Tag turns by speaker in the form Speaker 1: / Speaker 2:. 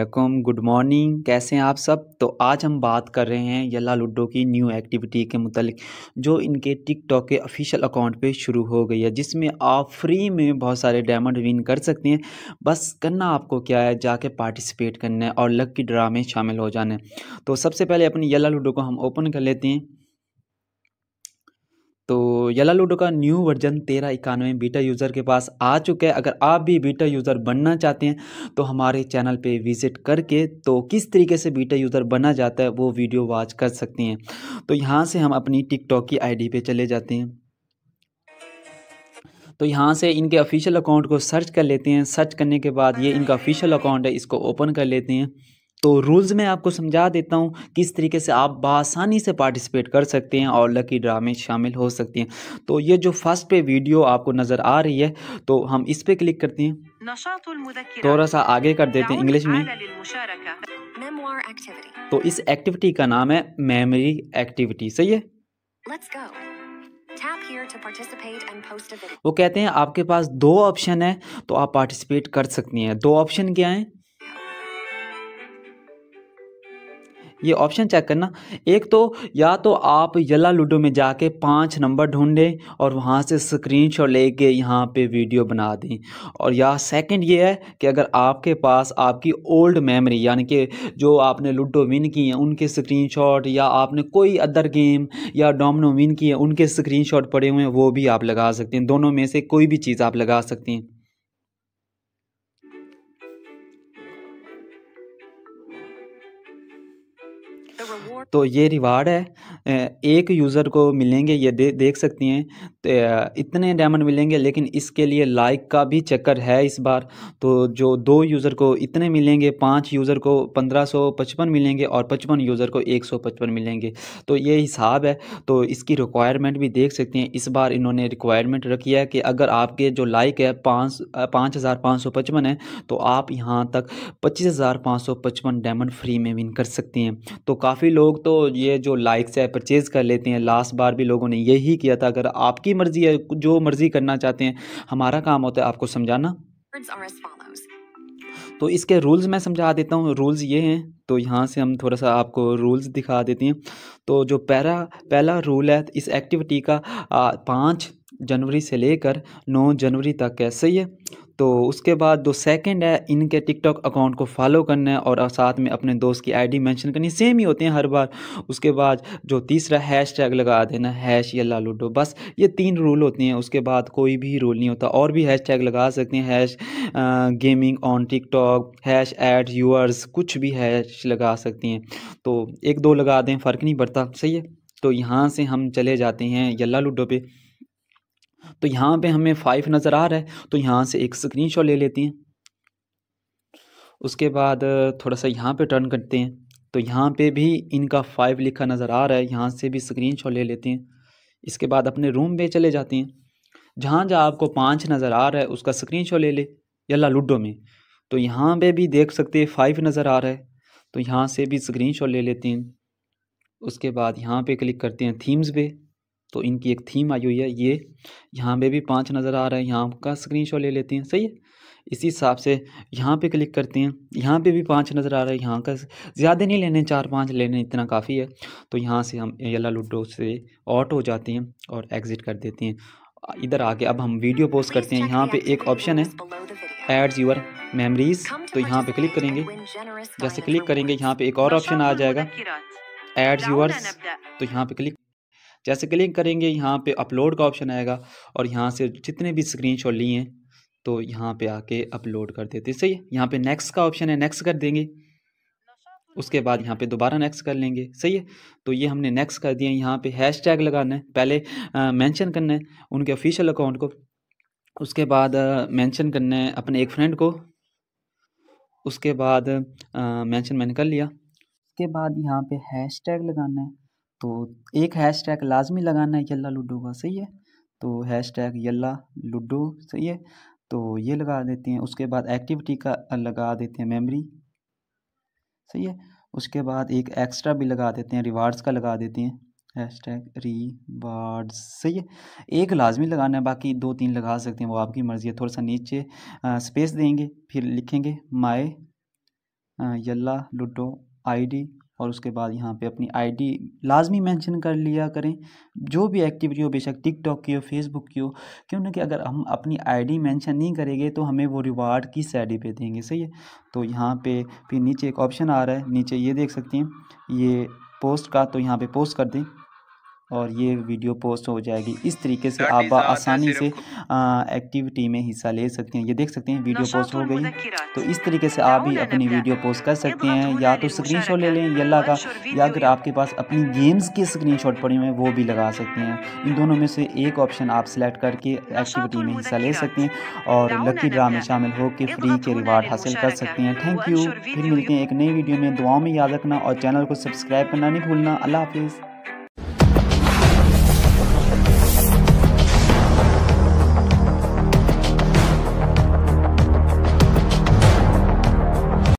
Speaker 1: Aslam good morning कैसे हैं आप सब तो आज हम बात कर रहे हैं यल्ला लुडो की न्यू एक्टिविटी के मतलब जो इनके टिकटॉक के ऑफिशियल अकाउंट पे शुरू हो गई है जिसमें आप फ्री में बहुत सारे डायमंड विन कर सकते हैं बस करना आपको क्या है जाके पार्टिसिपेट करना है और लक की ड्रा में शामिल हो जाना है तो सबसे पहले अपनी यल्ला लूडो को हम ओपन कर लेते हैं तो यला लूडो का न्यू वर्जन तेरह इक्यानवे बीटा यूज़र के पास आ चुका है अगर आप भी बीटा यूज़र बनना चाहते हैं तो हमारे चैनल पे विज़िट करके तो किस तरीके से बीटा यूज़र बना जाता है वो वीडियो वॉच कर सकते हैं तो यहाँ से हम अपनी टिकटॉक की आईडी पे चले जाते हैं तो यहाँ से इनके ऑफिशियल अकाउंट को सर्च कर लेते हैं सर्च करने के बाद ये इनका ऑफिशियल अकाउंट है इसको ओपन कर लेते हैं तो रूल्स मैं आपको समझा देता हूँ किस तरीके से आप बसानी से पार्टिसिपेट कर सकते हैं और लकी ड्रा में शामिल हो सकते हैं तो ये जो फर्स्ट पे वीडियो आपको नज़र आ रही है तो हम इस पर क्लिक करते हैं थोड़ा सा आगे कर देते हैं इंग्लिश में तो इस एक्टिविटी का नाम है मेमोरी एक्टिविटी सही है वो कहते हैं आपके पास दो ऑप्शन है तो आप पार्टिसिपेट कर सकती हैं दो ऑप्शन क्या हैं ये ऑप्शन चेक करना एक तो या तो आप यला लूडो में जाके पाँच नंबर ढूंढें और वहाँ से स्क्रीन शॉट लेके यहाँ पे वीडियो बना दें और या सेकंड ये है कि अगर आपके पास आपकी ओल्ड मेमोरी यानी कि जो आपने लूडो विन की हैं उनके स्क्रीन शॉट या आपने कोई अदर गेम या डोमिनो विन की है उनके स्क्रीन शॉट पड़े हुए हैं वो भी आप लगा सकते हैं दोनों में से कोई भी चीज़ आप लगा सकते हैं तो ये रिवार्ड है एक यूज़र को मिलेंगे ये दे देख सकती हैं इतने डायमंड मिलेंगे लेकिन इसके लिए लाइक का भी चक्कर है इस बार तो जो दो यूज़र को इतने मिलेंगे पाँच यूज़र को पंद्रह सौ पचपन मिलेंगे और पचपन यूज़र को एक सौ पचपन मिलेंगे तो ये हिसाब है तो इसकी रिक्वायरमेंट भी देख सकते हैं इस बार इन्होंने रिक्वायरमेंट रखी है कि अगर आपके जो लाइक है पाँच पाँच हज़ार पाँच सौ पचपन है तो आप यहाँ तक पच्चीस हज़ार पाँच सौ पचपन डायमंड फ्री में विन कर सकते हैं तो काफ़ी लोग तो ये जो लाइक्स है परचेज़ कर लेते हैं लास्ट बार भी लोगों ने यही किया था अगर आपकी आपकी मर्जी है जो मर्जी करना चाहते हैं हमारा काम होता है आपको समझाना तो इसके रूल्स मैं समझा देता हूँ रूल्स ये हैं तो यहाँ से हम थोड़ा सा आपको रूल्स दिखा देते हैं तो जो पहला पहला रूल है इस एक्टिविटी का पाँच जनवरी से लेकर नौ जनवरी तक है सही है तो उसके बाद जो सेकंड है इनके टिकटॉक अकाउंट को फॉलो करना है और साथ में अपने दोस्त की आईडी मेंशन करनी सेम ही होते हैं हर बार उसके बाद जो तीसरा हैश टैग लगा देना हैश या लूडो बस ये तीन रूल होते हैं उसके बाद कोई भी रूल नहीं होता और भी हैश टैग लगा सकते हैं hash gaming on TikTok hash at yours कुछ भी हैश लगा सकते हैं तो एक दो लगा दें फ़र्क नहीं पड़ता सही है तो यहाँ से हम चले जाते हैं यल्ला लूडो पे तो यहाँ पे हमें फाइव नज़र आ रहा है तो यहाँ से एक स्क्रीन ले लेते हैं उसके बाद थोड़ा सा यहाँ पर टर्न करते हैं तो यहाँ पे भी इनका फाइव लिखा नज़र आ रहा है यहाँ से भी स्क्रीन ले लेते हैं इसके बाद अपने रूम पे चले जाते हैं जहाँ जहाँ आपको पाँच नज़र आ रहा है उसका स्क्रीन ले ले यला लूडो में तो यहाँ पे भी देख सकते हैं फाइव नज़र आ रहा है तो यहाँ से भी स्क्रीन ले लेते हैं उसके बाद यहाँ पे क्लिक करते हैं थीम्स पे तो इनकी एक थीम आई हुई है ये यहाँ पे भी पाँच नज़र आ रहा है यहाँ का स्क्रीनशॉट ले लेते हैं सही है इसी हिसाब से यहाँ पे क्लिक करते हैं यहाँ पे भी पाँच नज़र आ रहा है यहाँ का ज़्यादा नहीं लेने चार पाँच लेने इतना काफ़ी है तो यहाँ से हम यला लूडो से ऑट हो जाते हैं और एग्ज़िट कर देते हैं इधर आके अब हम वीडियो पोस्ट करते हैं यहाँ पर एक ऑप्शन है एड्स यूर मेमरीज तो यहाँ पर क्लिक करेंगे जैसे क्लिक करेंगे यहाँ पर एक और ऑप्शन आ जाएगा एड्स यूअर्स तो यहाँ पर क्लिक जैसे क्लिक करेंगे यहाँ पे अपलोड का ऑप्शन आएगा और यहाँ से जितने भी स्क्रीन शॉट लिए हैं तो यहाँ पे आके अपलोड कर देते सही यहाँ पे नेक्स्ट का ऑप्शन है नेक्स्ट कर देंगे उसके बाद यहाँ पे दोबारा नेक्स्ट कर लेंगे सही है तो ये हमने नेक्स्ट कर दिया यहाँ पे हैश टैग लगाना है पहले मैंशन करना है उनके ऑफिशियल अकाउंट को उसके बाद मैंशन करना है अपने एक फ्रेंड को उसके बाद मैंशन मैंने कर लिया उसके बाद यहाँ पे हैश टैग लगाना है तो एक हैश टैग लाजमी लगाना है यल्ला लूडो का सही है तो हैश टैग यल्ला लूडो सही है तो ये लगा देते हैं उसके बाद एक्टिविटी का लगा देते हैं मेमोरी सही है उसके बाद एक एक्स्ट्रा भी लगा देते हैं रिवार्ड्स का लगा देते हैं हैश टैग रिवार्ड्स सही है एक लाजमी लगाना है बाकी दो तीन लगा सकते हैं वो आपकी मर्ज़ी है थोड़ा सा नीचे आ, स्पेस देंगे फिर लिखेंगे माए यल्ला लूडो आईडी और उसके बाद यहाँ पे अपनी आईडी लाजमी मेंशन कर लिया करें जो भी एक्टिविटी हो बेशक टिकटॉक की हो फेसबुक की हो क्यों ना कि अगर हम अपनी आईडी मेंशन नहीं करेंगे तो हमें वो रिवार्ड किस आई पे देंगे सही है तो यहाँ पे फिर नीचे एक ऑप्शन आ रहा है नीचे ये देख सकते हैं ये पोस्ट का तो यहाँ पे पोस्ट कर दें और ये वीडियो पोस्ट हो जाएगी इस तरीके से आप आसानी से एक्टिविटी में हिस्सा ले सकते हैं ये देख सकते हैं वीडियो पोस्ट हो गई तो इस तरीके से आप भी अपनी वीडियो पोस्ट कर सकते हैं या तो स्क्रीनशॉट ले लें यल्ला का या अगर आपके पास अपनी गेम्स के स्क्रीनशॉट पड़े हुए हैं वो भी लगा सकते हैं इन दोनों में से एक ऑप्शन आप सेलेक्ट करके एक्टिविटी में हिस्सा ले सकते हैं और लकी ड्रा में शामिल होकर फ्री के रिवार्ड हासिल कर सकते हैं थैंक यू फिर मिलते हैं एक नई वीडियो में दुआओं में याद रखना और चैनल को सब्सक्राइब करना नहीं भूलना अल्लाह हाफिज़